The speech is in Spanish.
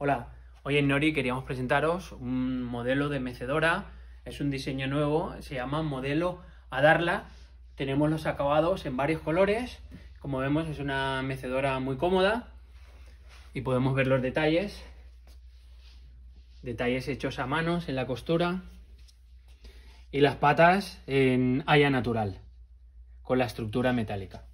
Hola, hoy en Nori queríamos presentaros un modelo de mecedora, es un diseño nuevo, se llama modelo Adarla, tenemos los acabados en varios colores, como vemos es una mecedora muy cómoda y podemos ver los detalles, detalles hechos a manos en la costura y las patas en haya natural con la estructura metálica.